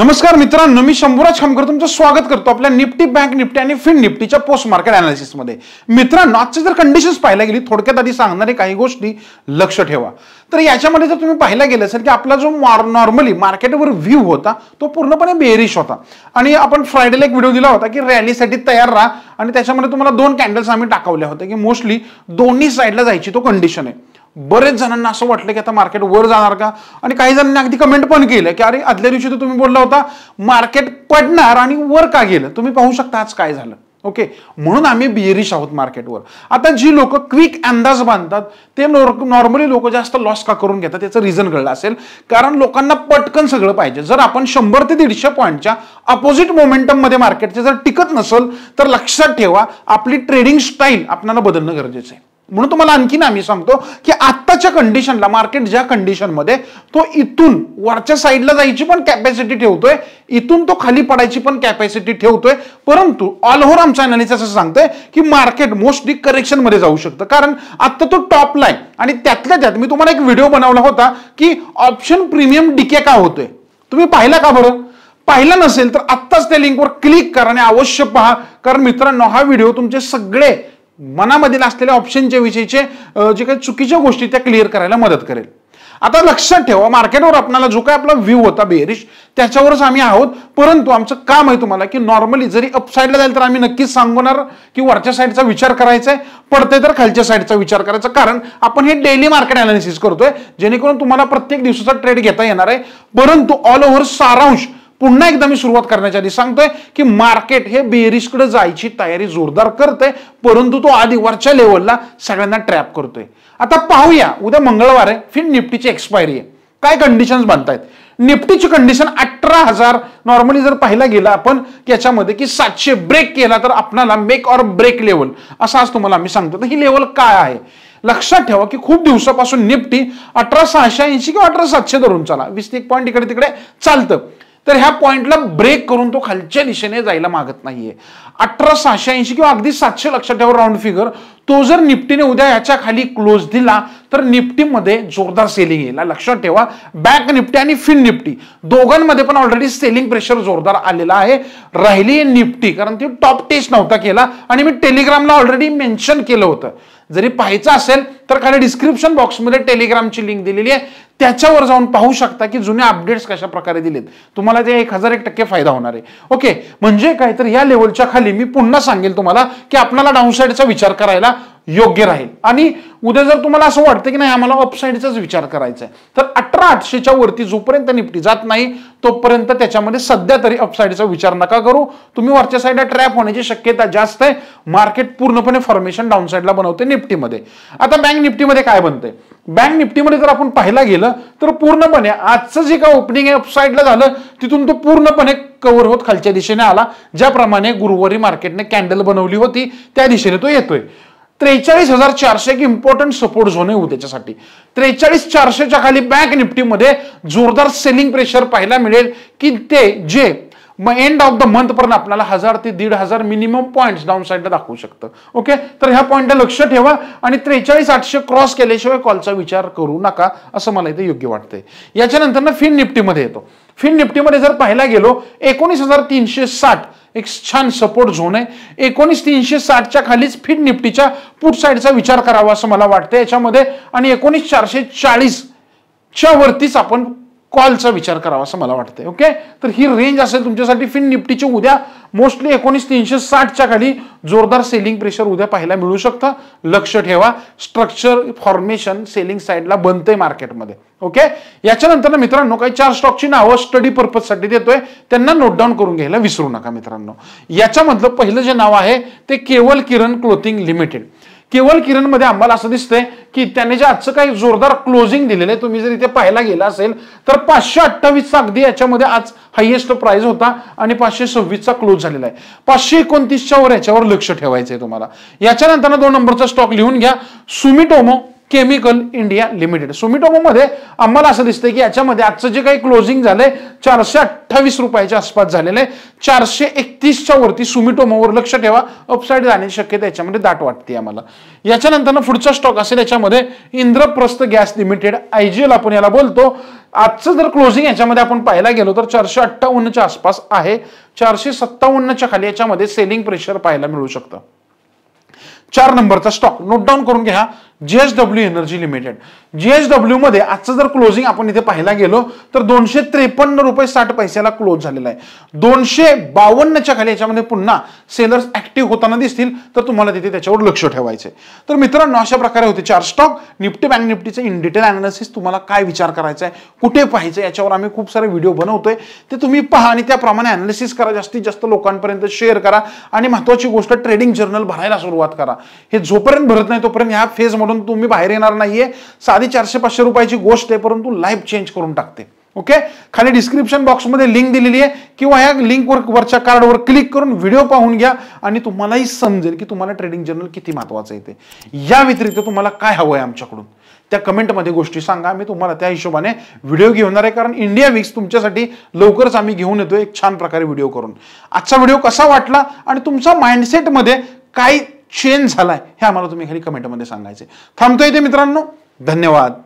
नमस्कार मित्रांनो मी शंभूराज खामकर तुमचं स्वागत करतो आपल्या निफ्टी बँक निफ्टी आणि फिन निफ्टीच्या पोस्ट मार्केट अनालिसिसमध्ये मित्रांनो आजची जर कंडिशन्स पाहायला गेली थोडक्यात आधी सांगणारे काही गोष्टी लक्ष ठेवा तर याच्यामध्ये जर तुम्ही पाहायला गेलं असेल की आपला जो नॉर्मली मार्केटवर व्ह्यू होता तो पूर्णपणे बेरिश होता आणि आपण फ्रायडेला एक व्हिडिओ दिला होता की रॅलीसाठी तयार राहा आणि त्याच्यामध्ये तुम्हाला दोन कॅन्डल्स आम्ही टाकवल्या होत्या की मोस्टली दोन्ही साईडला जायची तो कंडिशन आहे बरेच जणांना असं वाटलं की आता मार्केट वर जाणार का आणि काही जणांनी अगदी कमेंट पण केलं की अरे आदल्या दिवशी तर तुम्ही बोलला होता मार्केट पडणार आणि वर का गेलं तुम्ही पाहू शकता आज काय झालं ओके म्हणून आम्ही बिहेरिश आहोत मार्केटवर आता जी लोक क्विक अंदाज बांधतात ते नॉर्मली लोक जास्त लॉस का करून घेतात त्याचं रिझन कळलं असेल कारण लोकांना पटकन सगळं पाहिजे जर आपण शंभर ते दीडशे पॉईंटच्या अपोजिट मोमेंटममध्ये मार्केटचे जर टिकत नसेल तर लक्षात ठेवा आपली ट्रेडिंग स्टाईल आपल्याला बदलणं गरजेचं आहे म्हणून तुम्हाला आणखीन आम्ही सांगतो की आत्ताच्या कंडिशनला मार्केट ज्या कंडिशनमध्ये तो इथून वरच्या साईडला जायची पण कॅपॅसिटी ठेवतोय इथून तो खाली पडायची पण कॅपॅसिटी ठेवतोय परंतु ऑल ओव्हर आमच्या अनालिस असं सांगतोय की मार्केट मोस्टली मध्ये जाऊ शकतं कारण आत्ता तो टॉप लाईन आणि त्यातल्या त्यात मी तुम्हाला एक व्हिडिओ बनवला होता की ऑप्शन प्रीमियम डिके का होतोय तुम्ही पाहिला का बरं पाहिलं नसेल तर आत्ताच त्या लिंकवर क्लिक करा आणि अवश्य पहा कारण मित्रांनो हा व्हिडिओ तुमचे सगळे मनामधील असलेल्या ऑप्शनच्या विषयीचे जे काही चुकीच्या गोष्टी त्या क्लिअर करायला मदत करेल आता लक्षात ठेवा मार्केटवर आपणाला जो काय आपला व्ह्यू होता बेरिश त्याच्यावरच आम्ही आहोत परंतु आमचं काम आहे तुम्हाला की नॉर्मली जरी अपसाईडला जाईल तर आम्ही नक्कीच सांगणार की वरच्या साईडचा विचार करायचा आहे पडते तर खालच्या साईडचा विचार करायचा कारण आपण हे डेली मार्केट अनालिसिस करतोय जेणेकरून तुम्हाला प्रत्येक दिवसाचा ट्रेड घेता येणार आहे परंतु ऑल ओव्हर सारांश पुन्हा एकदा मी सुरुवात करण्याच्या आधी सांगतोय की मार्केट हे बेरिशकडे जायची तयारी जोरदार करते परंतु तो आधी वरच्या लेवलला सगळ्यांना ट्रॅप करतोय आता पाहूया उद्या मंगळवार आहे फिर निफ्टीची एक्सपायरी आहे काय कंडिशन्स बनतायत निफ्टीची कंडिशन अठरा हजार नॉर्मली जर पाहिला गेला आपण याच्यामध्ये की सातशे ब्रेक केला तर आपणाला मेक ऑर ब्रेक लेवल असं आज तुम्हाला आम्ही सांगतो तर ही लेवल काय आहे लक्षात ठेवा की खूप दिवसापासून निफ्टी अठरा सहाशे ऐंशी किंवा अठरा सातशे धरून चला वीस एक पॉईंट इकडे तिकडे चालतं तर ह्या पॉईंटला ब्रेक करून तो खालच्या दिशेने जायला मागत नाहीये अठरा सहाशे ऐंशी किंवा अगदी सातशे लक्षात ठेवा राऊंड फिगर तो जर निफ्टीने उद्या याच्या खाली क्लोज दिला तर निफ्टीमध्ये जोरदार सेलिंग येईल लक्षात ठेवा बँक निफ्टी आणि फिन निफ्टी दोघांमध्ये पण ऑलरेडी सेलिंग प्रेशर जोरदार आलेला आहे राहिली निफ्टी कारण ती टॉप टेस्ट नव्हता केला आणि मी टेलिग्रामला ऑलरेडी मेन्शन केलं होतं जरी पाहायचं असेल तर खाली डिस्क्रिप्शन बॉक्समध्ये टेलिग्रामची लिंक दिलेली आहे त्याच्यावर जाऊन पाहू शकता की जुने अपडेट्स कशा प्रकारे दिलेत तुम्हाला ते एक हजार एक टक्के फायदा होणार आहे ओके म्हणजे काय तर या लेवलच्या खाली मी पुन्हा सांगेल तुम्हाला की आपल्याला साईडचा विचार करायला योग्य राहील आणि उद्या जर तुम्हाला असं वाटतं की नाही आम्हाला अपसाईडचाच विचार करायचा आहे तर अठरा आठशेच्या वरती जोपर्यंत निपटी जात नाही तोपर्यंत त्याच्यामध्ये सध्या तरी अपसाईडचा विचार नका करू तुम्ही वरच्या साईडला ट्रॅप होण्याची शक्यता जास्त आहे मार्केट पूर्णपणे फॉर्मेशन डाऊन साईडला बनवते निफ्टीमध्ये आता बँक निफ्टीमध्ये काय बनते बँक निफ्टीमध्ये जर आपण पाहायला गेलं तर पूर्णपणे आजचं जे काय ओपनिंग आहे अपसाईडला झालं तिथून तो पूर्णपणे कव्हर होत खालच्या दिशेने आला ज्याप्रमाणे गुरुवारी मार्केटने कॅन्डल बनवली होती त्या दिशेने तो येतोय त्रेचाळीस हजार चारशे एक इम्पॉर्टंट सपोर्ट झोन आहे उद्याच्यासाठी त्रेचाळीस चारशेच्या खाली बँक निफ्टीमध्ये जोरदार सेलिंग प्रेशर पाहायला मिळेल की ते जे एंड ऑफ द मंथ पर्यंत आपल्याला हजार ते दीड हजार मिनिमम पॉईंट्स डाऊन साईडला दाखवू शकतं ओके तर ह्या पॉईंटला लक्ष ठेवा आणि त्रेचाळीस आठशे क्रॉस केल्याशिवाय कॉलचा विचार करू नका असं मला इथे योग्य वाटतंय याच्यानंतर ना फिन निफ्टीमध्ये येतो फिन निफ्टीमध्ये जर पाहायला गेलो एकोणीस हजार तीनशे साठ एक छान सपोर्ट झोन आहे एकोणीस तीनशे साठच्या खालीच फिट निफ्टीच्या पुट साईडचा विचार करावा असं मला वाटतं याच्यामध्ये आणि एकोणीस चारशे चाळीसच्या वरतीच आपण कॉलचा विचार करावा असं मला वाटतंय ओके तर ही रेंज असेल तुमच्यासाठी फिन निफ्टीची उद्या मोस्टली एकोणीस तीनशे साठच्या खाली जोरदार सेलिंग प्रेशर उद्या पाहायला मिळू शकतं लक्ष ठेवा स्ट्रक्चर फॉर्मेशन सेलिंग साईडला बनतंय मार्केटमध्ये ओके याच्यानंतर ना मित्रांनो काही चार स्टॉकची नावं स्टडी पर्पजसाठी देतोय त्यांना नोट डाऊन करून घ्यायला विसरू नका मित्रांनो याच्यामधलं पहिलं जे नाव आहे ते केवल किरण क्लोथिंग लिमिटेड केवळ किरणमध्ये आम्हाला असं दिसतंय की त्याने जे आजचं काही जोरदार क्लोजिंग दिलेलं आहे तुम्ही जर इथे पाहायला गेला असेल तर पाचशे अठ्ठावीसचा अगदी याच्यामध्ये आज हायएस्ट प्राइस होता आणि पाचशे सव्वीसचा क्लोज झालेला आहे पाचशे एकोणतीसच्या वर याच्यावर लक्ष ठेवायचं आहे तुम्हाला याच्यानंतर दोन नंबरचा स्टॉक लिहून घ्या सुमिटोमो केमिकल इंडिया लिमिटेड मध्ये आम्हाला असं दिसतंय की याच्यामध्ये आजचं जे काही क्लोजिंग झालंय चारशे अठ्ठावीस रुपयाच्या आसपास झालेलं आहे चारशे एकतीसच्या वरती सुमिटोमोवर लक्ष ठेवा अपसाईड जाण्याची शक्यता याच्यामध्ये दाट वाटते आम्हाला याच्यानंतर पुढचा स्टॉक असेल याच्यामध्ये इंद्रप्रस्थ गॅस लिमिटेड आयजीएल आपण याला बोलतो आजचं जर क्लोजिंग याच्यामध्ये आपण पाहायला गेलो तर चारशे अठ्ठावन्नच्या आसपास आहे चारशे सत्तावन्नच्या खाली याच्यामध्ये सेलिंग प्रेशर पाहायला मिळू शकतं चार नंबरचा स्टॉक नोट डाऊन करून घ्या जीएसडब्ल्यू एनर्जी लिमिटेड जीएसडब्ल्यू मध्ये आजचं जर क्लोजिंग आपण इथे पाहायला गेलो तर दोनशे त्रेपन्न रुपये साठ पैशाला क्लोज झालेला आहे दोनशे बावन्नच्या खाली याच्यामध्ये पुन्हा सेलर्स ऍक्टिव्ह होताना दिसतील तर तुम्हाला तिथे त्याच्यावर लक्ष ठेवायचे तर मित्रांनो अशा प्रकारे होते चार स्टॉक निफ्टी बँक निफ्टीचे इन डिटेल अनालिसिस तुम्हाला काय विचार करायचा आहे कुठे पाहायचं याच्यावर आम्ही खूप सारे व्हिडिओ बनवतोय ते तुम्ही पहा आणि त्याप्रमाणे अनालिसिस करा जास्तीत जास्त लोकांपर्यंत शेअर करा आणि महत्वाची गोष्ट ट्रेडिंग जर्नल भरायला सुरुवात करा हे जोपर्यंत भरत नाही तोपर्यंत ह्या फेजमध्ये तुम्ही बाहेर येणार नाहीये साधी चारशे पाचशे रुपयाची गोष्ट आहे परंतु लाईफ चेंज करून टाकते ओके खाली डिस्क्रिप्शन बॉक्समध्ये लिंक दिलेली आहे किंवा ह्या लिंकवर वरच्या कार्डवर क्लिक करून व्हिडिओ पाहून घ्या आणि तुम्हालाही समजेल की तुम्हाला ट्रेडिंग जर्नल किती महत्वाचं येते या व्यतिरिक्त तुम्हाला काय हवं आहे आमच्याकडून त्या कमेंटमध्ये गोष्टी सांगा मी तुम्हाला त्या हिशोबाने व्हिडिओ घेऊन आहे कारण इंडिया विक्स तुमच्यासाठी लवकरच आम्ही घेऊन येतो एक छान प्रकारे व्हिडिओ करून आजचा व्हिडिओ कसा वाटला आणि तुमचा माइंडसेटमध्ये काही चेंज झाला आहे हे आम्हाला तुम्ही खाली कमेंटमध्ये सांगायचे थांबतो इथे मित्रांनो धन्यवाद